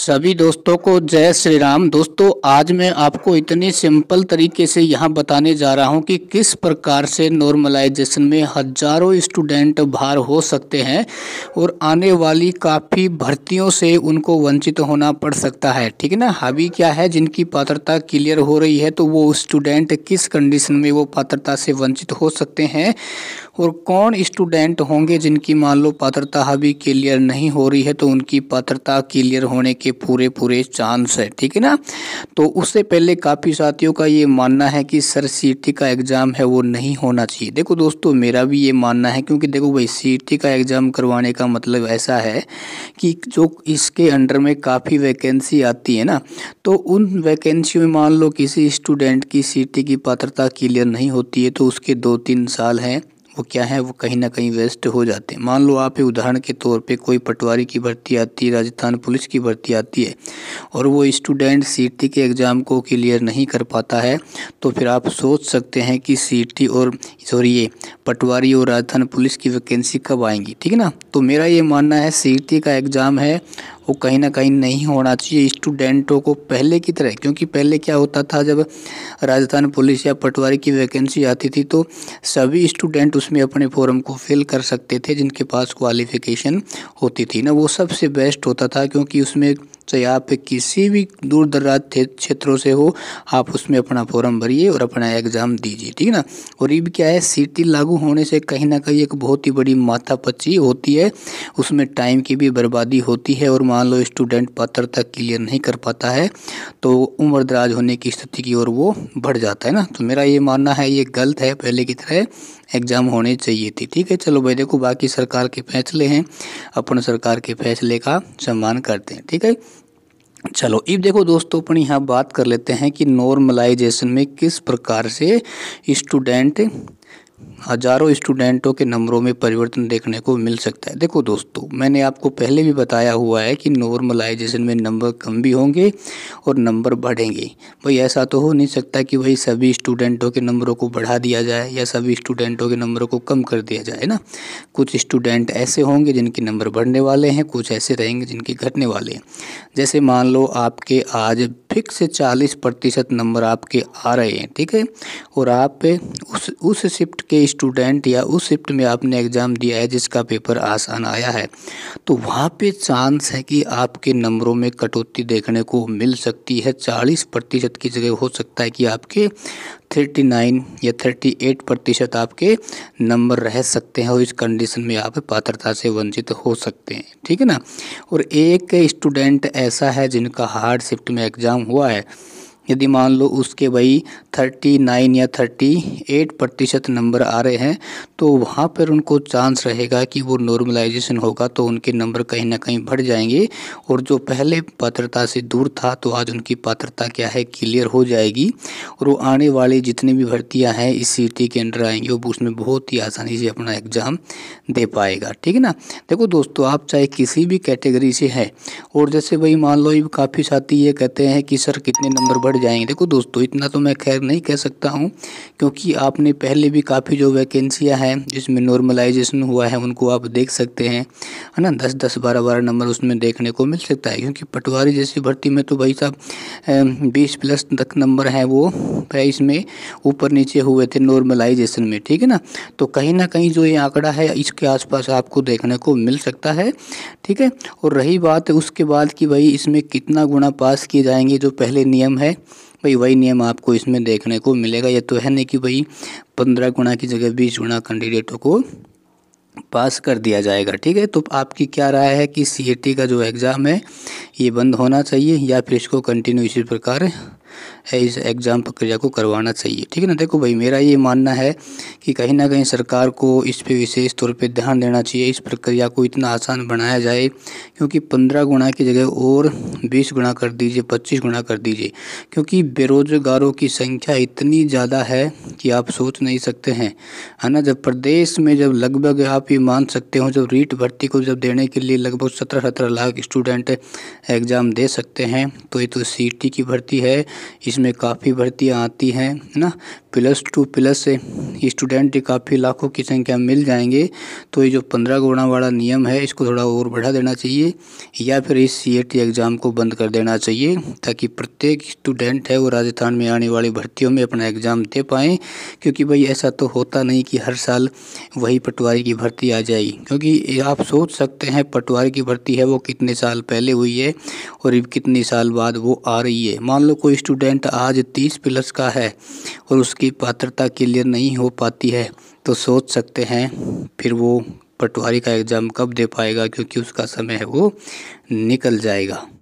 सभी दोस्तों को जय श्री राम दोस्तों आज मैं आपको इतने सिंपल तरीके से यहाँ बताने जा रहा हूँ कि किस प्रकार से नॉर्मलाइजेशन में हजारों स्टूडेंट बाहर हो सकते हैं और आने वाली काफ़ी भर्तियों से उनको वंचित होना पड़ सकता है ठीक है ना हावी क्या है जिनकी पात्रता क्लियर हो रही है तो वो स्टूडेंट किस कंडीशन में वो पात्रता से वंचित हो सकते हैं और कौन स्टूडेंट होंगे जिनकी मान लो पात्रता हावी क्लियर नहीं हो रही है तो उनकी पात्रता क्लियर होने के के पूरे पूरे चांस है ठीक है ना तो उससे पहले काफ़ी साथियों का ये मानना है कि सर सी e का एग्ज़ाम है वो नहीं होना चाहिए देखो दोस्तों मेरा भी ये मानना है क्योंकि देखो भाई सी e का एग्ज़ाम करवाने का मतलब ऐसा है कि जो इसके अंडर में काफ़ी वैकेंसी आती है ना तो उन वैकेंसी में मान लो किसी स्टूडेंट की सी e की पात्रता क्लियर नहीं होती है तो उसके दो तीन साल हैं वो क्या है वो कहीं ना कहीं वेस्ट हो जाते हैं मान लो आप उदाहरण के तौर पे कोई पटवारी की भर्ती आती है राजस्थान पुलिस की भर्ती आती है और वो स्टूडेंट सी के एग्ज़ाम को क्लियर नहीं कर पाता है तो फिर आप सोच सकते हैं कि सी और सॉरी ये पटवारी और राजस्थान पुलिस की वैकेंसी कब आएंगी ठीक है ना तो मेरा ये मानना है सी का एग्ज़ाम है वो कहीं ना कहीं नहीं होना चाहिए स्टूडेंटों को पहले की तरह क्योंकि पहले क्या होता था जब राजस्थान पुलिस या पटवारी की वैकेंसी आती थी तो सभी स्टूडेंट उसमें अपने फॉर्म को फिल कर सकते थे जिनके पास क्वालिफिकेशन होती थी ना वो सबसे बेस्ट होता था क्योंकि उसमें चाहे तो आप किसी भी दूर दराज क्षेत्रों से हो आप उसमें अपना फॉर्म भरिए और अपना एग्ज़ाम दीजिए ठीक है ना और ये भी क्या है सी लागू होने से कहीं ना कहीं एक बहुत ही बड़ी माथापच्ची होती है उसमें टाइम की भी बर्बादी होती है और मान लो स्टूडेंट पात्रता क्लियर नहीं कर पाता है तो उम्र दराज होने की स्थिति की ओर वो बढ़ जाता है ना तो मेरा ये मानना है ये गलत है पहले की तरह एग्ज़ाम होने चाहिए थी ठीक है चलो भाई देखो बाकी सरकार के फैसले हैं अपन सरकार के फैसले का सम्मान करते हैं ठीक है चलो इब देखो दोस्तों अपन यहाँ बात कर लेते हैं कि नॉर्मलाइजेशन में किस प्रकार से स्टूडेंट हजारों स्टूडेंटों के नंबरों में परिवर्तन देखने को मिल सकता है देखो दोस्तों मैंने आपको पहले भी बताया हुआ है कि नॉर्मलाइजेशन में नंबर कम भी होंगे और नंबर बढ़ेंगे भाई ऐसा तो हो नहीं सकता कि भाई सभी स्टूडेंटों के नंबरों को बढ़ा दिया जाए या सभी स्टूडेंटों के नंबरों को कम कर दिया जाए ना कुछ स्टूडेंट ऐसे होंगे जिनके नंबर बढ़ने वाले हैं कुछ ऐसे रहेंगे जिनके घटने वाले हैं जैसे मान लो आपके आज फिक्स से चालीस प्रतिशत नंबर आपके आ रहे हैं ठीक है और आप उस उस शिफ्ट के स्टूडेंट या उस शिफ्ट में आपने एग्ज़ाम दिया है जिसका पेपर आसान आया है तो वहाँ पे चांस है कि आपके नंबरों में कटौती देखने को मिल सकती है चालीस प्रतिशत की जगह हो सकता है कि आपके थर्टी नाइन या थर्टी एट प्रतिशत आपके नंबर रह सकते हैं और इस कंडीशन में आप पात्रता से वंचित हो सकते हैं ठीक है ना और एक स्टूडेंट ऐसा है जिनका हार्ड शिफ्ट में एग्ज़ाम हुआ है यदि मान लो उसके भाई थर्टी नाइन या थर्टी एट प्रतिशत नंबर आ रहे हैं तो वहाँ पर उनको चांस रहेगा कि वो नॉर्मलाइजेशन होगा तो उनके नंबर कहीं ना कहीं बढ़ जाएंगे और जो पहले पात्रता से दूर था तो आज उनकी पात्रता क्या है क्लियर हो जाएगी और वो आने वाले जितने भी भर्तियाँ हैं इस सिटी के अंडर आएंगे वो उसमें बहुत ही आसानी से अपना एग्ज़ाम दे पाएगा ठीक है ना देखो दोस्तों आप चाहे किसी भी कैटेगरी से हैं और जैसे भाई मान लो काफ़ी साथी ये कहते हैं कि सर कितने नंबर बढ़ जाएंगे देखो दोस्तों इतना तो मैं खैर नहीं कह सकता हूँ क्योंकि आपने पहले भी काफ़ी जो वैकेंसियाँ हैं जिसमें नॉर्मलाइजेशन हुआ है उनको आप देख सकते हैं है ना दस दस बारह बारह नंबर उसमें देखने को मिल सकता है क्योंकि पटवारी जैसी भर्ती में तो भाई साहब बीस प्लस तक नंबर हैं वो इसमें ऊपर नीचे हुए थे नॉर्मलाइजेशन में ठीक है ना तो कहीं ना कहीं जो ये आंकड़ा है इसके आसपास आपको देखने को मिल सकता है ठीक है और रही बात उसके बाद कि भाई इसमें कितना गुणा पास किए जाएंगे जो पहले नियम है भाई वही नियम आपको इसमें देखने को मिलेगा यह तो है नहीं कि भाई पंद्रह गुणा की जगह बीस गुणा कैंडिडेटों को पास कर दिया जाएगा ठीक है तो आपकी क्या राय है कि सी का जो एग्ज़ाम है ये बंद होना चाहिए या फिर इसको कंटिन्यू इसी प्रकार है इस एग्ज़ाम प्रक्रिया को करवाना चाहिए ठीक है ना देखो भाई मेरा ये मानना है कि कहीं ना कहीं सरकार को इस पर विशेष तौर पर ध्यान देना चाहिए इस प्रक्रिया को इतना आसान बनाया जाए क्योंकि पंद्रह गुणा की जगह और बीस गुणा कर दीजिए पच्चीस गुणा कर दीजिए क्योंकि बेरोजगारों की संख्या इतनी ज़्यादा है कि आप सोच नहीं सकते हैं है ना जब प्रदेश में जब लगभग आप ये मान सकते हो जब रीट भर्ती को जब देने के लिए लगभग सत्रह सत्रह लाख स्टूडेंट एग्ज़ाम दे सकते हैं तो ये तो सी की भर्ती है इसमें काफ़ी भर्तियाँ आती हैं है ना प्लस टू प्लस से स्टूडेंट काफ़ी लाखों की संख्या मिल जाएंगे तो ये जो पंद्रह गुणा वाला नियम है इसको थोड़ा और बढ़ा देना चाहिए या फिर इस सी एग्ज़ाम e को बंद कर देना चाहिए ताकि प्रत्येक स्टूडेंट है वो राजस्थान में आने वाली भर्तियों में अपना एग्ज़ाम दे पाएँ क्योंकि भाई ऐसा तो होता नहीं कि हर साल वही पटवारी की भर्ती आ जाएगी क्योंकि आप सोच सकते हैं पटवारी की भर्ती है वो कितने साल पहले हुई है और कितने साल बाद वो आ रही है मान लो कोई स्टूडेंट स्टूडेंट आज तीस प्लस का है और उसकी पात्रता क्लियर नहीं हो पाती है तो सोच सकते हैं फिर वो पटवारी का एग्ज़ाम कब दे पाएगा क्योंकि उसका समय है वो निकल जाएगा